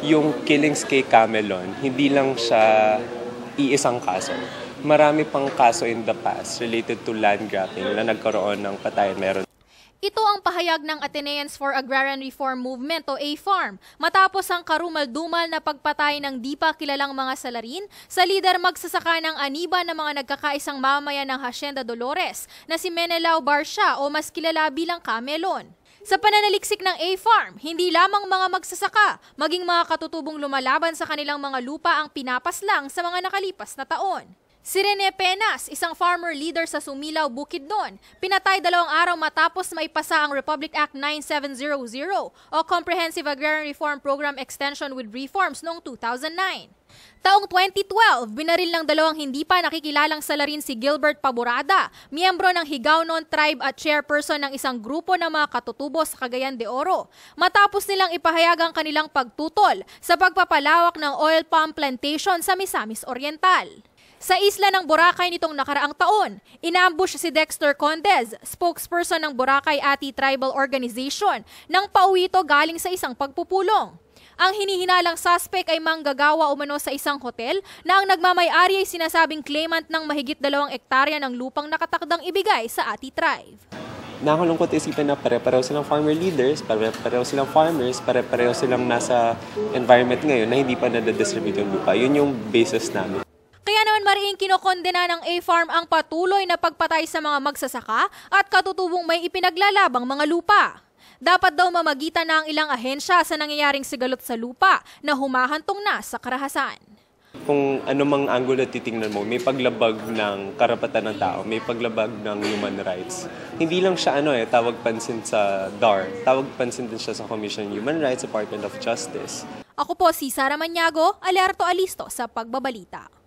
yung killings kay Camelon, hindi lang siya iisang kaso. Marami pang kaso in the past related to land grabbing na nagkaroon ng patayan meron. Ito ang pahayag ng Ateneans for Agrarian Reform Movement o A-Farm matapos ang karumal-dumal na pagpatay ng di pa kilalang mga salarin sa lider magsasaka ng aniba ng mga nagkakaisang mamaya ng Hacienda Dolores na si Menelao Barcia o mas kilala bilang Camelon. Sa pananaliksik ng A-Farm, hindi lamang mga magsasaka, maging mga katutubong lumalaban sa kanilang mga lupa ang pinapaslang sa mga nakalipas na taon. Si Rene Penas, isang farmer leader sa Sumilaw, Bukidnon, pinatay dalawang araw matapos maipasa ang Republic Act 9700 o Comprehensive Agrarian Reform Program Extension with Reforms noong 2009. Taong 2012, binaril ng dalawang hindi pa nakikilalang salarin si Gilbert Paborada, miyembro ng Higaunon Tribe at chairperson ng isang grupo ng mga katutubo sa Cagayan de Oro, matapos nilang ipahayag ang kanilang pagtutol sa pagpapalawak ng oil palm plantation sa Misamis Oriental. Sa isla ng Boracay nitong nakaraang taon, inambush si Dexter Condes, spokesperson ng Boracay Ati Tribal Organization, ng pauwito galing sa isang pagpupulong. Ang hinihinalang suspect ay manggagawa umano sa isang hotel na ang nagmamayari ay sinasabing claimant ng mahigit dalawang ektarya ng lupang nakatakdang ibigay sa Ati Tribe. Nakalungkot isipin na pare-pareho silang farmer leaders, pare-pareho silang farmers, pare-pareho silang nasa environment ngayon na hindi pa nadadistribute yung lupa. Yun yung basis namin. Kaya naman mariing kinokondena ng A-Farm ang patuloy na pagpatay sa mga magsasaka at katutubong may ipinaglalabang mga lupa. Dapat daw mamagitan na ang ilang ahensya sa nangyayaring sigalot sa lupa na humahantong na sa karahasan. Kung anumang angulo titingnan mo, may paglabag ng karapatan ng tao, may paglabag ng human rights. Hindi lang siya ano eh, tawag pansin sa DAR, tawag pansin din siya sa Commission on Human Rights, Department of Justice. Ako po si Sara Manyago, alerto alisto sa pagbabalita.